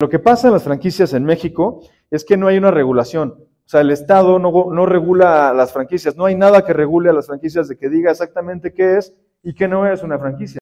Lo que pasa en las franquicias en México es que no hay una regulación. O sea, el Estado no, regula las franquicias. No hay nada que regule a las franquicias de que diga exactamente qué es y qué no es una franquicia.